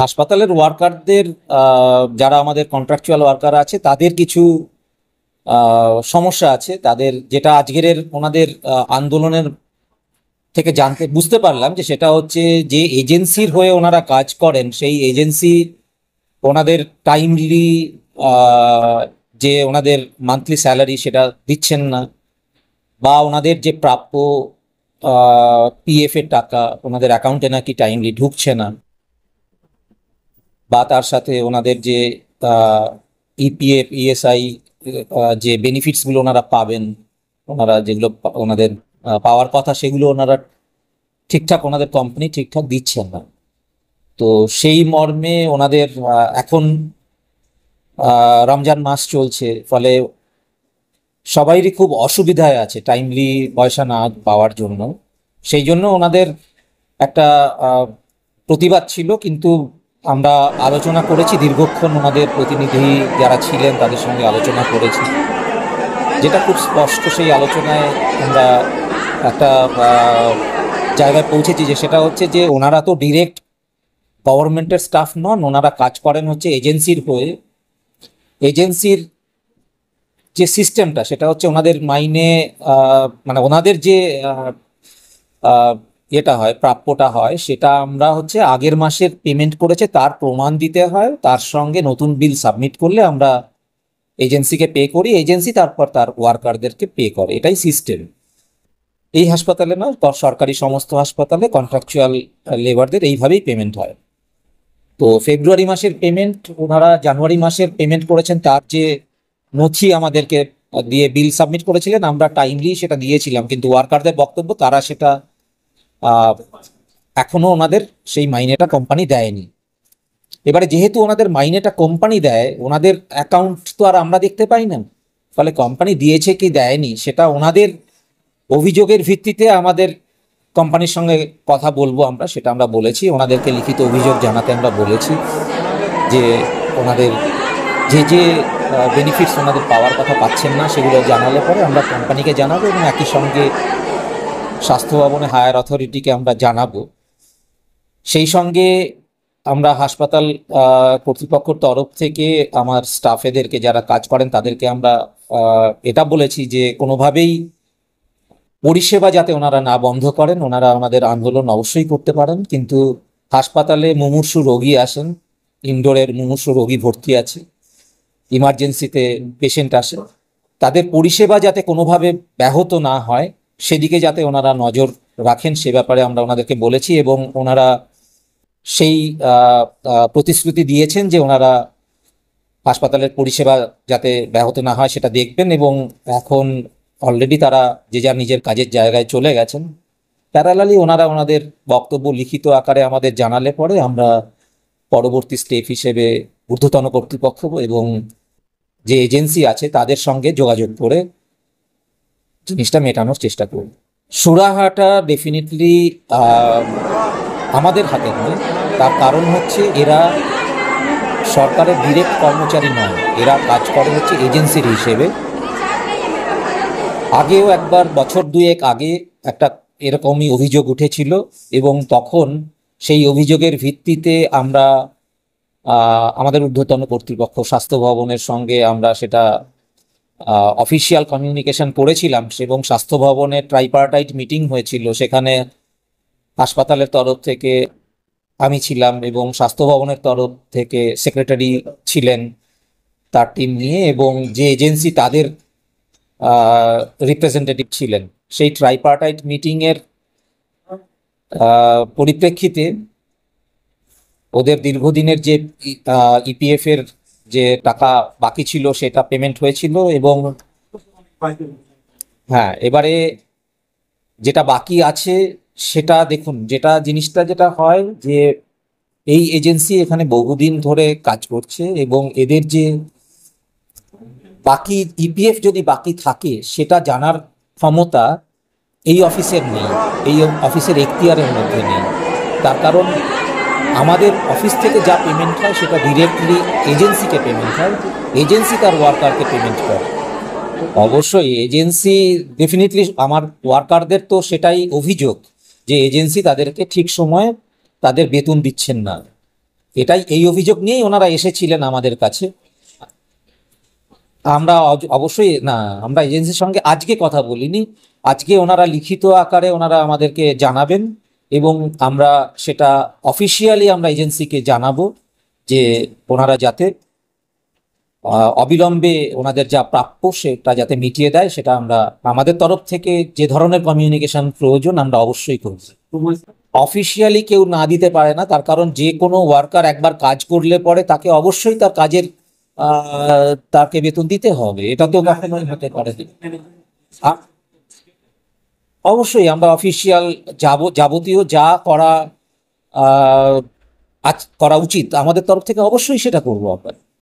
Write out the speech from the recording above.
হাসপাতালের ওয়ার্কারদের যারা আমাদের কন্ট্রাকচুয়াল ওয়ার্কার আছে তাদের কিছু সমস্যা আছে তাদের যেটা আজকের ওনাদের আন্দোলনের থেকে জানতে বুঝতে পারলাম যে সেটা হচ্ছে যে এজেন্সির হয়ে ওনারা কাজ করেন সেই এজেন্সি ওনাদের টাইমলি যে ওনাদের মান্থলি স্যালারি সেটা দিচ্ছেন না বা ওনাদের যে প্রাপ্য পিএফ এর টাকা ওনাদের অ্যাকাউন্টে নাকি টাইমলি ঢুকছে না বা তার সাথে ওনাদের যে ইপিএফ ইএসআই e e যে বেনিফিটসগুলো ওনারা পাবেন ওনারা যেগুলো ওনাদের পাওয়ার কথা সেগুলো ওনারা ঠিকঠাক ওনাদের কোম্পানি ঠিকঠাক দিচ্ছেন না তো সেই মর্মে ওনাদের এখন রমজান মাস চলছে ফলে সবাইরই খুব অসুবিধায় আছে টাইমলি পয়সা না পাওয়ার জন্য সেই জন্য ওনাদের একটা প্রতিবাদ ছিল কিন্তু আমরা আলোচনা করেছি দীর্ঘক্ষণ ওনাদের প্রতিনিধি যারা ছিলেন তাদের সঙ্গে আলোচনা করেছি যেটা খুব স্পষ্ট সেই আলোচনায় আমরা একটা জায়গায় পৌঁছেছি যে সেটা হচ্ছে যে ওনারা তো ডিরেক্ট গভর্নমেন্টের স্টাফ নন ওনারা কাজ করেন হচ্ছে এজেন্সির হয়ে এজেন্সির যে সিস্টেমটা সেটা হচ্ছে ওনাদের মাইনে মানে ওনাদের যে এটা হয় প্রাপ্যটা হয় সেটা আমরা হচ্ছে আগের মাসের পেমেন্ট করেছে তার প্রমাণ দিতে হয় তার সঙ্গে নতুন বিল সাবমিট করলে আমরা এজেন্সিকে পে করি এজেন্সি তারপর তার ওয়ার্কারদেরকে পে করে এটাই সিস্টেম এই হাসপাতালে না সরকারি সমস্ত হাসপাতালে কন্ট্রাকচুয়াল লেবারদের এইভাবেই পেমেন্ট হয় তো ফেব্রুয়ারি মাসের পেমেন্ট ওনারা জানুয়ারি মাসের পেমেন্ট করেছেন তার যে নথি আমাদেরকে দিয়ে বিল সাবমিট করেছিলেন আমরা টাইমলি সেটা দিয়েছিলাম কিন্তু ওয়ার্কারদের বক্তব্য তারা সেটা এখনও ওনাদের সেই মাইনেটা কোম্পানি দেয়নি এবারে যেহেতু ওনাদের মাইনেটা কোম্পানি দেয় ওনাদের অ্যাকাউন্ট তো আর আমরা দেখতে পাই না ফলে কোম্পানি দিয়েছে কি দেয়নি সেটা ওনাদের অভিযোগের ভিত্তিতে আমাদের কোম্পানির সঙ্গে কথা বলবো আমরা সেটা আমরা বলেছি ওনাদেরকে লিখিত অভিযোগ জানাতে আমরা বলেছি যে ওনাদের যে যে বেনিফিটস ওনাদের পাওয়ার কথা পাচ্ছেন না সেগুলো জানালে পরে আমরা কোম্পানিকে জানাবো এবং একই সঙ্গে স্বাস্থ্য ভবনে হায়ার অথরিটিকে আমরা জানাবো সেই সঙ্গে আমরা হাসপাতাল কর্তৃপক্ষর তরফ থেকে আমার স্টাফেদেরকে যারা কাজ করেন তাদেরকে আমরা এটা বলেছি যে কোনোভাবেই পরিষেবা যাতে ওনারা না বন্ধ করেন ওনারা আমাদের আন্দোলন অবশ্যই করতে পারেন কিন্তু হাসপাতালে মুমূর্ষু রোগী আসেন ইনডোরের মুমূর্ষু রোগী ভর্তি আছে ইমার্জেন্সিতে পেশেন্ট আসে তাদের পরিষেবা যাতে কোনোভাবে ব্যাহত না হয় সেদিকে যাতে ওনারা নজর রাখেন সে ব্যাপারে আমরা ওনাদেরকে বলেছি এবং ওনারা সেই প্রতিশ্রুতি দিয়েছেন যে ওনারা হাসপাতালের পরিষেবা যাতে ব্যাহত না হয় সেটা দেখবেন এবং এখন অলরেডি তারা যে যার নিজের কাজের জায়গায় চলে গেছেন প্যারালালি ওনারা ওনাদের বক্তব্য লিখিত আকারে আমাদের জানালে পরে আমরা পরবর্তী স্টেপ হিসেবে ঊর্ধ্বতন কর্তৃপক্ষ এবং যে এজেন্সি আছে তাদের সঙ্গে যোগাযোগ করে জিনিসটা মেটানোর চেষ্টা করব সুরাহাটা ডেফিনেটলি আমাদের হাতে নয় তার কারণ হচ্ছে এরা সরকারের ডিরেক্ট কর্মচারী নয় এরা কাজ করে হচ্ছে এজেন্সির হিসেবে আগেও একবার বছর দুয়েক আগে একটা এরকমই অভিযোগ উঠেছিল এবং তখন সেই অভিযোগের ভিত্তিতে আমরা আমাদের ঊর্ধ্বতন কর্তৃপক্ষ স্বাস্থ্য ভবনের সঙ্গে আমরা সেটা অফিসিয়াল কমিউনিকেশন করেছিলাম এবং স্বাস্থ্য ভবনে ট্রাইপার্টাইট মিটিং হয়েছিল সেখানে হাসপাতালের তরফ থেকে আমি ছিলাম এবং স্বাস্থ্য ভবনের তরফ থেকে সেক্রেটারি ছিলেন তার টিম নিয়ে এবং যে এজেন্সি তাদের রিপ্রেজেন্টেটিভ ছিলেন সেই ট্রাইপার্টাইট মিটিংয়ের পরিপ্রেক্ষিতে ওদের দীর্ঘদিনের যে ইপিএফ e এর যে টাকা বাকি ছিল সেটা পেমেন্ট হয়েছিল এবং হ্যাঁ এবারে যেটা বাকি আছে সেটা দেখুন যেটা জিনিসটা যেটা হয় যে এই এজেন্সি এখানে বহুদিন ধরে কাজ করছে এবং এদের যে বাকি ইপিএফ e যদি বাকি থাকে সেটা জানার ক্ষমতা এই অফিসের নেই এই অফিসের এখতিয়ারের মধ্যে নেই তার কারণ আমাদের অফিস থেকে যা পেমেন্ট হয় সেটা ডিরেক্টলি এজেন্সিকে পেমেন্ট হয় এজেন্সি তার ওয়ার্কারকে পেমেন্ট করে অবশ্যই এজেন্সি ডেফিনেটলি আমার ওয়ার্কারদের তো সেটাই অভিযোগ যে এজেন্সি তাদেরকে ঠিক সময়ে তাদের বেতন দিচ্ছেন না এটাই এই অভিযোগ নিয়েই ওনারা এসেছিলেন আমাদের কাছে আমরা অবশ্যই না আমরা এজেন্সির সঙ্গে আজকে কথা বলিনি আজকে ওনারা লিখিত আকারে ওনারা আমাদেরকে জানাবেন এবং আমরা সেটা অফিসিয়ালি আমরা এজেন্সিকে জানাবো যে ওনারা যাতে অবিলম্বে ওনাদের যা প্রাপ্য সেটা যাতে মিটিয়ে দেয় সেটা আমরা আমাদের তরফ থেকে যে ধরনের কমিউনিকেশন প্রয়োজন আমরা অবশ্যই করছি অফিসিয়ালি কেউ না দিতে পারে না তার কারণ যে কোনো ওয়ার্কার একবার কাজ করলে পরে তাকে অবশ্যই তার কাজের তাকে বেতন দিতে হবে এটা তো কখনোই হতে পারে অবশ্যই আমরা অফিসিয়াল যাব যাবতীয় যা করা আজ করা উচিত আমাদের তরফ থেকে অবশ্যই সেটা করবো আপনার